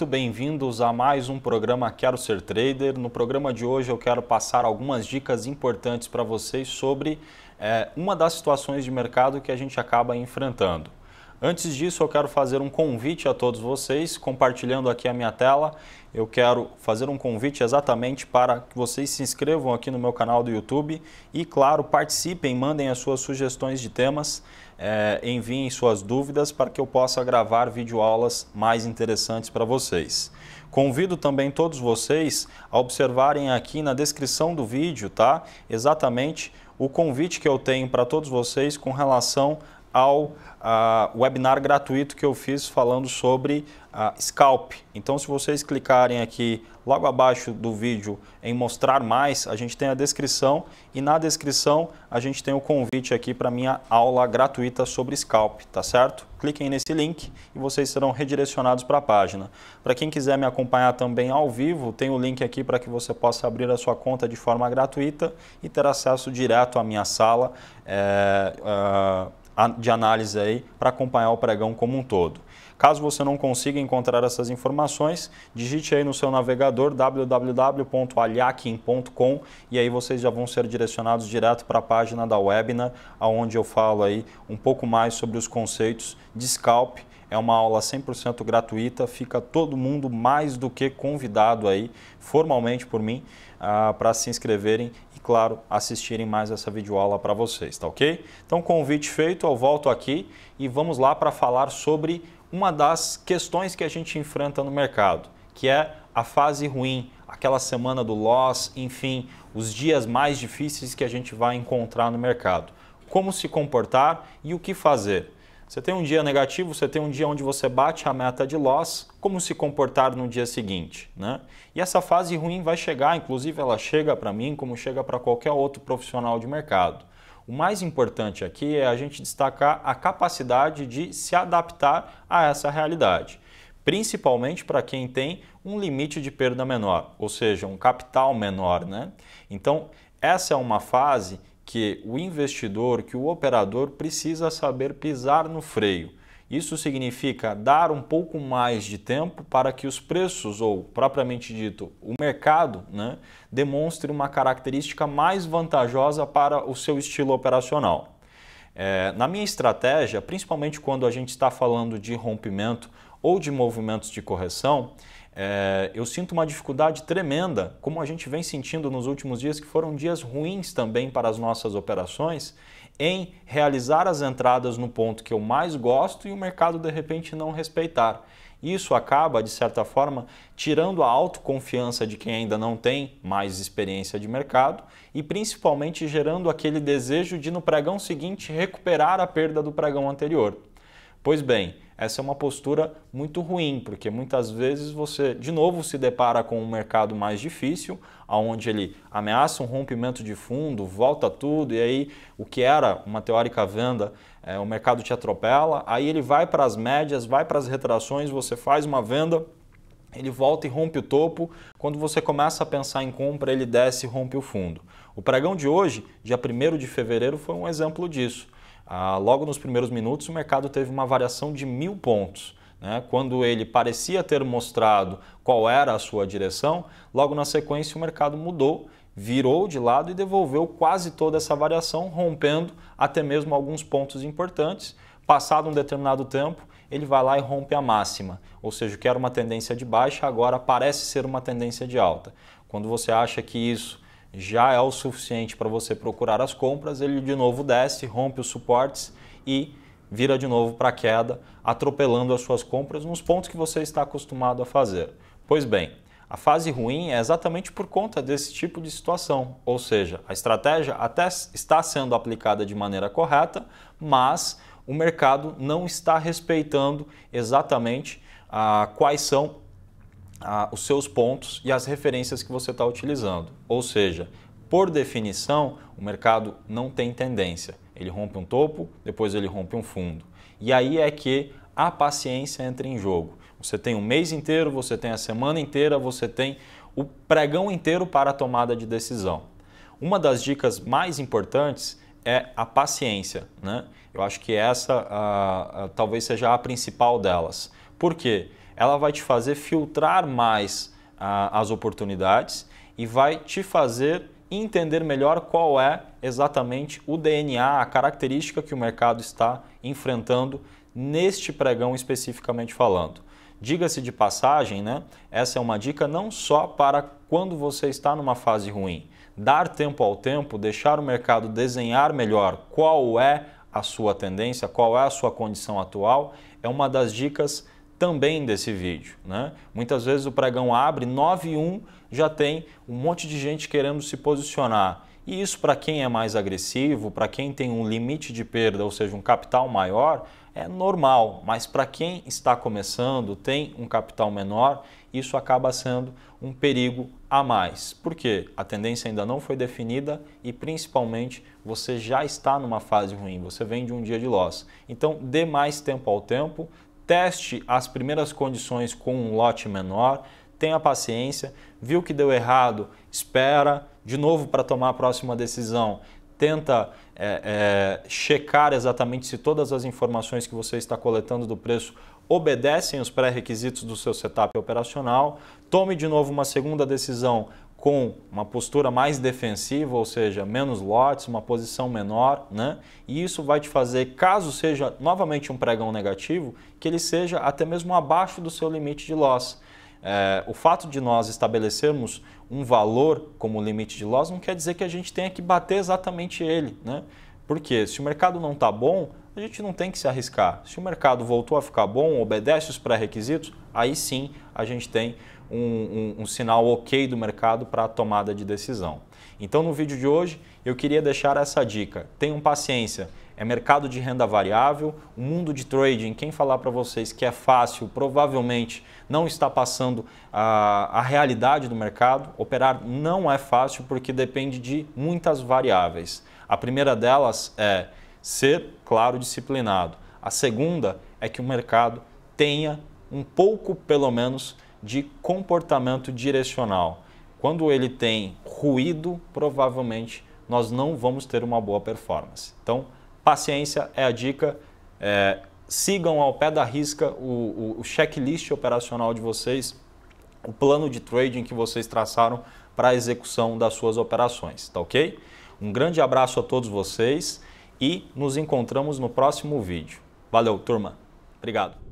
muito bem-vindos a mais um programa Quero Ser Trader. No programa de hoje eu quero passar algumas dicas importantes para vocês sobre é, uma das situações de mercado que a gente acaba enfrentando. Antes disso, eu quero fazer um convite a todos vocês, compartilhando aqui a minha tela. Eu quero fazer um convite exatamente para que vocês se inscrevam aqui no meu canal do YouTube e, claro, participem, mandem as suas sugestões de temas é, enviem suas dúvidas para que eu possa gravar videoaulas mais interessantes para vocês. Convido também todos vocês a observarem aqui na descrição do vídeo, tá? Exatamente o convite que eu tenho para todos vocês com relação ao a, ah, webinar gratuito que eu fiz falando sobre a, ah, scalp. Então, se vocês clicarem aqui logo abaixo do vídeo em mostrar mais, a gente tem a descrição e na descrição a gente tem o convite aqui para minha aula gratuita sobre scalp, tá certo? Cliquem nesse link e vocês serão redirecionados para a página. Para quem quiser me acompanhar também ao vivo, tem o link aqui para que você possa abrir a sua conta de forma gratuita e ter acesso direto à minha sala. É, de análise aí para acompanhar o pregão como um todo. Caso você não consiga encontrar essas informações, digite aí no seu navegador www.aliakim.com e aí vocês já vão ser direcionados direto para a página da webinar, onde eu falo aí um pouco mais sobre os conceitos de scalp é uma aula 100% gratuita, fica todo mundo mais do que convidado aí, formalmente por mim, uh, ah, para se inscreverem e, claro, assistirem mais essa videoaula para vocês, tá ok? Então, convite feito, eu volto aqui e vamos lá para falar sobre uma das questões que a gente enfrenta no mercado, que é a fase ruim, aquela semana do loss, enfim, os dias mais difíceis que a gente vai encontrar no mercado. Como se comportar e o que fazer. Você tem um dia negativo, você tem um dia onde você bate a meta de loss, como se comportar no dia seguinte, né? E essa fase ruim vai chegar, inclusive ela chega para mim como chega para qualquer outro profissional de mercado. O mais importante aqui é a gente destacar a capacidade de se adaptar a essa realidade, principalmente para quem tem um limite de perda menor, ou seja, um capital menor, né? Então, essa é uma fase que o investidor, que o operador precisa saber pisar no freio. Isso significa dar um pouco mais de tempo para que os preços, ou propriamente dito, o mercado, né, demonstre uma característica mais vantajosa para o seu estilo operacional. É, na minha estratégia, principalmente quando a gente está falando de rompimento ou de movimentos de correção, é, eu sinto uma dificuldade tremenda, como a gente vem sentindo nos últimos dias, que foram dias ruins também para as nossas operações, em realizar as entradas no ponto que eu mais gosto e o mercado de repente não respeitar. Isso acaba, de certa forma, tirando a autoconfiança de quem ainda não tem mais experiência de mercado e principalmente gerando aquele desejo de, no pregão seguinte, recuperar a perda do pregão anterior. Pois bem, essa é uma postura muito ruim, porque muitas vezes você de novo se depara com um mercado mais difícil, aonde ele ameaça um rompimento de fundo, volta tudo e aí o que era uma teórica venda, é, o mercado te atropela, aí ele vai para as médias, vai para as retrações, você faz uma venda, ele volta e rompe o topo. Quando você começa a pensar em compra, ele desce e rompe o fundo. O pregão de hoje, dia 1 de fevereiro, foi um exemplo disso. Ah, logo nos primeiros minutos, o mercado teve uma variação de mil pontos. Né? Quando ele parecia ter mostrado qual era a sua direção, logo na sequência o mercado mudou, virou de lado e devolveu quase toda essa variação, rompendo até mesmo alguns pontos importantes. Passado um determinado tempo, ele vai lá e rompe a máxima, ou seja, que era uma tendência de baixa, agora parece ser uma tendência de alta. Quando você acha que isso já é o suficiente para você procurar as compras, ele de novo desce, rompe os suportes e vira de novo para a queda, atropelando as suas compras nos pontos que você está acostumado a fazer. Pois bem, a fase ruim é exatamente por conta desse tipo de situação, ou seja, a estratégia até está sendo aplicada de maneira correta, mas o mercado não está respeitando exatamente ah, quais são os seus pontos e as referências que você está utilizando. Ou seja, por definição, o mercado não tem tendência. Ele rompe um topo, depois ele rompe um fundo. E aí é que a paciência entra em jogo. Você tem o mês inteiro, você tem a semana inteira, você tem o pregão inteiro para a tomada de decisão. Uma das dicas mais importantes é a paciência. Né? Eu acho que essa talvez seja a principal delas. Por quê? ela vai te fazer filtrar mais ah, as oportunidades e vai te fazer entender melhor qual é exatamente o DNA, a característica que o mercado está enfrentando neste pregão especificamente falando. Diga-se de passagem, né? Essa é uma dica não só para quando você está numa fase ruim. Dar tempo ao tempo, deixar o mercado desenhar melhor qual é a sua tendência, qual é a sua condição atual, é uma das dicas também desse vídeo. Né? Muitas vezes o pregão abre 9 e 1 já tem um monte de gente querendo se posicionar. E isso para quem é mais agressivo, para quem tem um limite de perda, ou seja, um capital maior, é normal, mas para quem está começando, tem um capital menor, isso acaba sendo um perigo a mais. Porque a tendência ainda não foi definida e principalmente você já está numa fase ruim, você vem de um dia de loss. Então, dê mais tempo ao tempo, teste as primeiras condições com um lote menor, tenha paciência, viu que deu errado, espera de novo para tomar a próxima decisão. Tenta é, é, checar exatamente se todas as informações que você está coletando do preço obedecem os pré-requisitos do seu setup operacional. Tome de novo uma segunda decisão com uma postura mais defensiva, ou seja, menos lotes, uma posição menor, né? E isso vai te fazer, caso seja novamente um pregão negativo, que ele seja até mesmo abaixo do seu limite de loss. É, o fato de nós estabelecermos um valor como limite de loss não quer dizer que a gente tenha que bater exatamente ele, né? Porque se o mercado não está bom, gente não tem que se arriscar. Se o mercado voltou a ficar bom, obedece os pré-requisitos, aí sim a gente tem um, um, um sinal ok do mercado para a tomada de decisão. Então, no vídeo de hoje, eu queria deixar essa dica. Tenham paciência, é mercado de renda variável, o mundo de trading, quem falar para vocês que é fácil, provavelmente não está passando a, a realidade do mercado. Operar não é fácil porque depende de muitas variáveis. A primeira delas é ser, claro, disciplinado. A segunda é que o mercado tenha um pouco, pelo menos, de comportamento direcional. Quando ele tem ruído, provavelmente nós não vamos ter uma boa performance. Então, paciência é a dica. É, sigam ao pé da risca o, o, o checklist operacional de vocês, o plano de trading que vocês traçaram para a execução das suas operações, tá ok? Um grande abraço a todos vocês e nos encontramos no próximo vídeo. Valeu, turma. Obrigado.